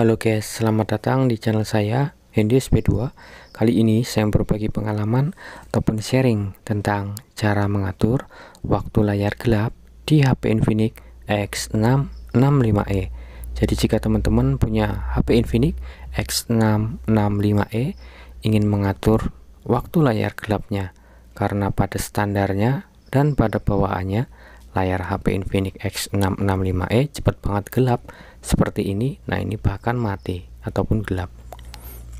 Halo guys, selamat datang di channel saya Hendy SP2 Kali ini saya berbagi pengalaman ataupun sharing tentang cara mengatur waktu layar gelap di HP Infinix X665e Jadi jika teman-teman punya HP Infinix X665e ingin mengatur waktu layar gelapnya karena pada standarnya dan pada bawaannya layar HP Infinix X665e cepat banget gelap seperti ini nah ini bahkan mati ataupun gelap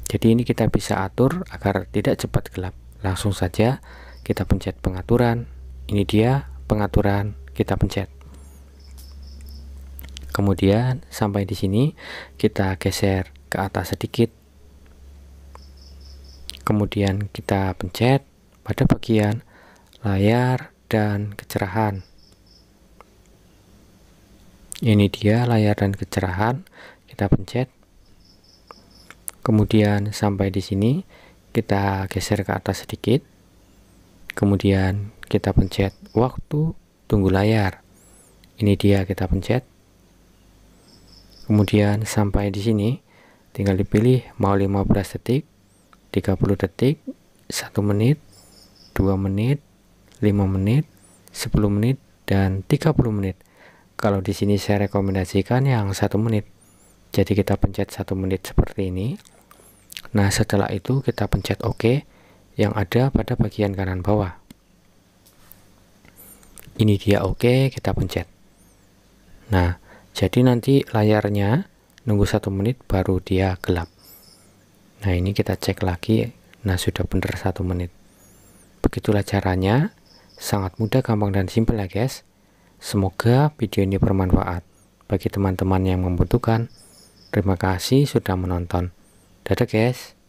jadi ini kita bisa atur agar tidak cepat gelap langsung saja kita pencet pengaturan ini dia pengaturan kita pencet kemudian sampai di sini kita geser ke atas sedikit kemudian kita pencet pada bagian layar dan kecerahan ini dia layar dan kecerahan kita pencet kemudian sampai di sini kita geser ke atas sedikit kemudian kita pencet waktu tunggu layar ini dia kita pencet kemudian sampai di sini tinggal dipilih mau 15 detik 30 detik 1 menit 2 menit 5 menit 10 menit dan 30 menit kalau di sini saya rekomendasikan yang satu menit jadi kita pencet satu menit seperti ini nah setelah itu kita pencet ok yang ada pada bagian kanan bawah ini dia ok kita pencet nah jadi nanti layarnya nunggu satu menit baru dia gelap nah ini kita cek lagi nah sudah benar satu menit begitulah caranya sangat mudah gampang dan simpel ya guys Semoga video ini bermanfaat bagi teman-teman yang membutuhkan. Terima kasih sudah menonton. Dadah guys.